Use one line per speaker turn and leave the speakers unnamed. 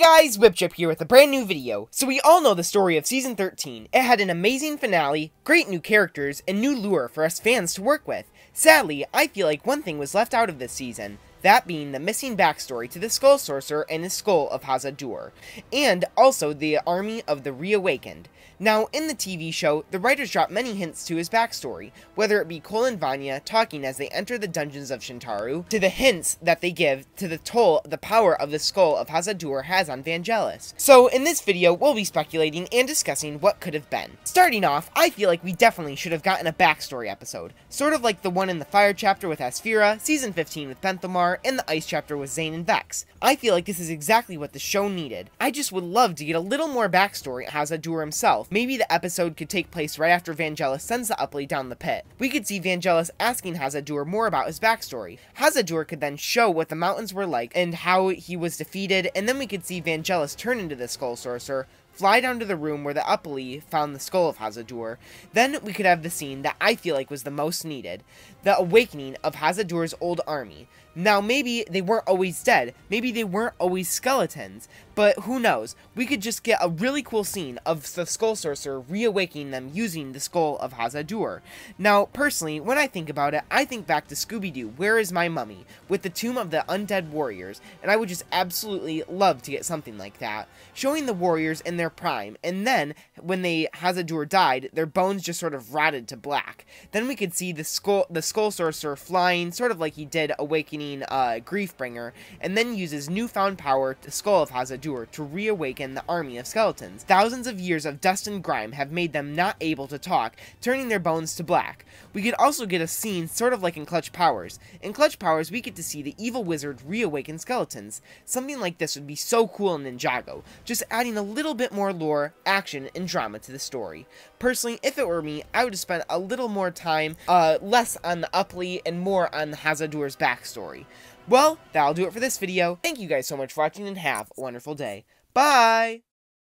Hey guys, Whipchip here with a brand new video. So we all know the story of Season 13. It had an amazing finale, great new characters, and new lure for us fans to work with. Sadly, I feel like one thing was left out of this season that being the missing backstory to the Skull Sorcerer and the Skull of Hazadur, and also the Army of the Reawakened. Now, in the TV show, the writers drop many hints to his backstory, whether it be Cole and Vanya talking as they enter the dungeons of Shintaru, to the hints that they give to the toll the power of the Skull of Hazadur has on Vangelis. So, in this video, we'll be speculating and discussing what could have been. Starting off, I feel like we definitely should have gotten a backstory episode, sort of like the one in the Fire chapter with Asphira, Season 15 with Benthamar, and the Ice chapter with Zane and Vex. I feel like this is exactly what the show needed. I just would love to get a little more backstory on Hazadur himself. Maybe the episode could take place right after Vangelis sends the Upley down the pit. We could see Vangelis asking Hazadur more about his backstory. Hazadur could then show what the mountains were like and how he was defeated, and then we could see Vangelis turn into the Skull Sorcerer, fly down to the room where the Upoli found the skull of Hazadur. Then we could have the scene that I feel like was the most needed, the awakening of Hazadur's old army. Now maybe they weren't always dead, maybe they weren't always skeletons, but who knows, we could just get a really cool scene of the Skull Sorcerer reawakening them using the skull of Hazadur. Now personally, when I think about it, I think back to Scooby-Doo, Where is My Mummy, with the Tomb of the Undead Warriors, and I would just absolutely love to get something like that, showing the warriors in their their prime. And then, when they Hazadur died, their bones just sort of rotted to black. Then we could see the skull, the skull sorcerer flying, sort of like he did awakening uh, Griefbringer, and then uses newfound power, the skull of Hazadur, to reawaken the army of skeletons. Thousands of years of dust and grime have made them not able to talk, turning their bones to black. We could also get a scene sort of like in Clutch Powers. In Clutch Powers, we get to see the evil wizard reawaken skeletons. Something like this would be so cool in Ninjago, just adding a little bit more more lore, action, and drama to the story. Personally, if it were me, I would have spent a little more time, uh, less on the Upley and more on the Hazador's backstory. Well, that'll do it for this video. Thank you guys so much for watching and have a wonderful day. Bye!